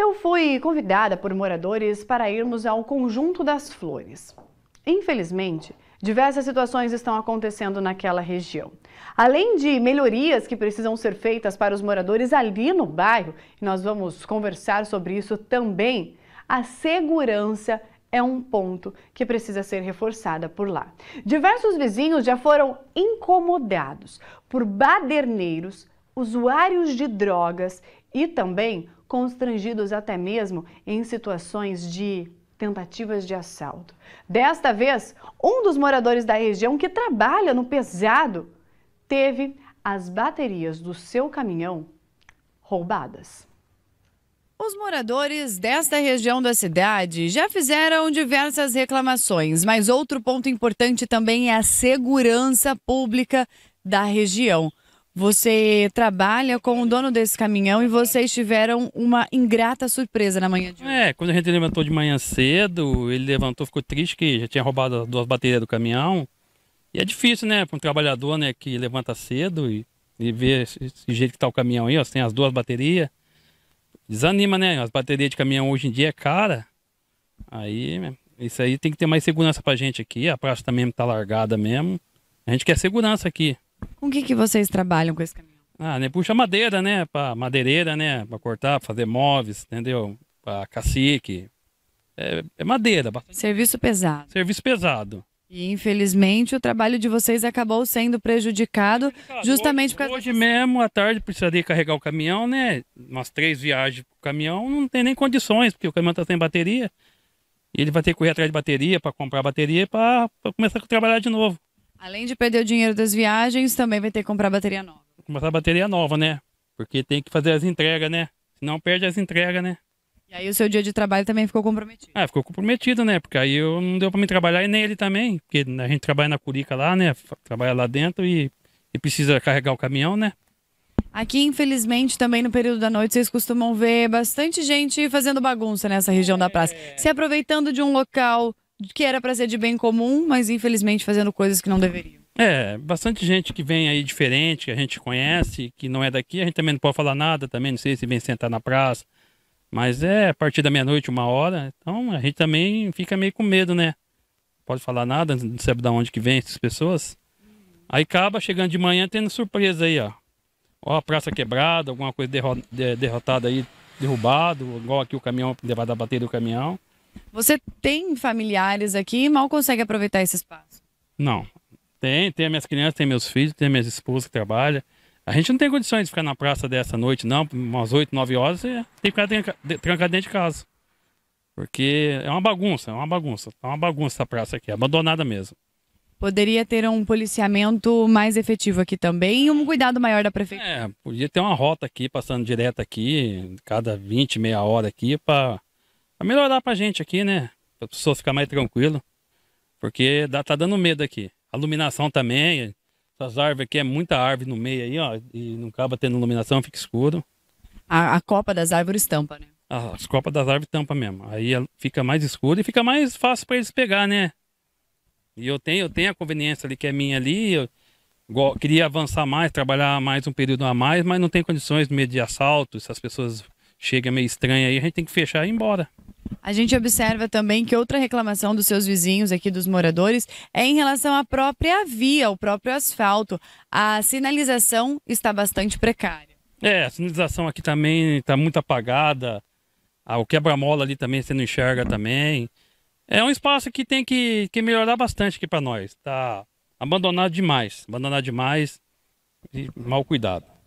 Eu fui convidada por moradores para irmos ao Conjunto das Flores. Infelizmente, diversas situações estão acontecendo naquela região. Além de melhorias que precisam ser feitas para os moradores ali no bairro, e nós vamos conversar sobre isso também, a segurança é um ponto que precisa ser reforçada por lá. Diversos vizinhos já foram incomodados por baderneiros, usuários de drogas e também constrangidos até mesmo em situações de tentativas de assalto. Desta vez, um dos moradores da região que trabalha no pesado teve as baterias do seu caminhão roubadas. Os moradores desta região da cidade já fizeram diversas reclamações, mas outro ponto importante também é a segurança pública da região. Você trabalha com o dono desse caminhão e vocês tiveram uma ingrata surpresa na manhã de hoje. É, quando a gente levantou de manhã cedo, ele levantou, ficou triste que já tinha roubado as duas baterias do caminhão. E é difícil, né, para um trabalhador, né, que levanta cedo e, e vê esse, esse jeito que tá o caminhão aí, ó, tem as duas baterias. Desanima, né? As baterias de caminhão hoje em dia é cara. Aí, isso aí tem que ter mais segurança pra gente aqui. A praça também tá largada mesmo. A gente quer segurança aqui. Com o que, que vocês trabalham com esse caminhão? Ah, né, puxa madeira, né? Pra madeireira, né? Pra cortar, pra fazer móveis, entendeu? Pra cacique. É, é madeira. Bastante... Serviço pesado. Serviço pesado. E infelizmente o trabalho de vocês acabou sendo prejudicado justamente hoje, por causa Hoje mesmo, à tarde, precisaria carregar o caminhão, né? Umas três viagens pro caminhão, não tem nem condições, porque o caminhão tá sem bateria. E ele vai ter que correr atrás de bateria para comprar bateria para começar a trabalhar de novo. Além de perder o dinheiro das viagens, também vai ter que comprar bateria nova. Comprar bateria nova, né? Porque tem que fazer as entregas, né? Senão perde as entregas, né? E aí o seu dia de trabalho também ficou comprometido. Ah, ficou comprometido, né? Porque aí eu não deu para me trabalhar e nem ele também. Porque a gente trabalha na Curica lá, né? Trabalha lá dentro e, e precisa carregar o caminhão, né? Aqui, infelizmente, também no período da noite, vocês costumam ver bastante gente fazendo bagunça nessa região é... da praça. É. Se aproveitando de um local que era pra ser de bem comum, mas infelizmente fazendo coisas que não deveriam. É, bastante gente que vem aí diferente, que a gente conhece, que não é daqui, a gente também não pode falar nada, também não sei se vem sentar na praça. Mas é a partir da meia-noite, uma hora, então a gente também fica meio com medo, né? pode falar nada, não sabe de onde que vem essas pessoas. Aí acaba chegando de manhã tendo surpresa aí, ó. Ó, a praça quebrada, alguma coisa derrotada aí, derrubado, igual aqui o caminhão, levado a bater do caminhão. Você tem familiares aqui e mal consegue aproveitar esse espaço? Não. Tem, tem minhas crianças, tem meus filhos, tem minha esposa que trabalha. A gente não tem condições de ficar na praça dessa noite, não. Umas 8, 9 horas, você tem que ficar trancado dentro de casa. Porque é uma bagunça, é uma bagunça. É uma bagunça essa praça aqui, abandonada mesmo. Poderia ter um policiamento mais efetivo aqui também e um cuidado maior da prefeitura. É, podia ter uma rota aqui, passando direto aqui, cada 20, meia hora aqui, para a melhorar pra gente aqui, né? Pra pessoa ficar mais tranquilo. Porque dá, tá dando medo aqui. A iluminação também. Essas árvores aqui é muita árvore no meio aí, ó. E não acaba tendo iluminação, fica escuro. A, a copa das árvores tampa, né? as copas das árvores tampa mesmo. Aí fica mais escuro e fica mais fácil para eles pegar, né? E eu tenho, eu tenho a conveniência ali que é minha ali. Eu queria avançar mais, trabalhar mais um período a mais, mas não tem condições no meio de assalto. Se as pessoas chegam meio estranha aí, a gente tem que fechar e ir embora. A gente observa também que outra reclamação dos seus vizinhos aqui, dos moradores, é em relação à própria via, ao próprio asfalto. A sinalização está bastante precária. É, a sinalização aqui também está muito apagada. Ah, o quebra-mola ali também você não enxerga também. É um espaço que tem que, que melhorar bastante aqui para nós. Está abandonado demais, abandonado demais e mal cuidado.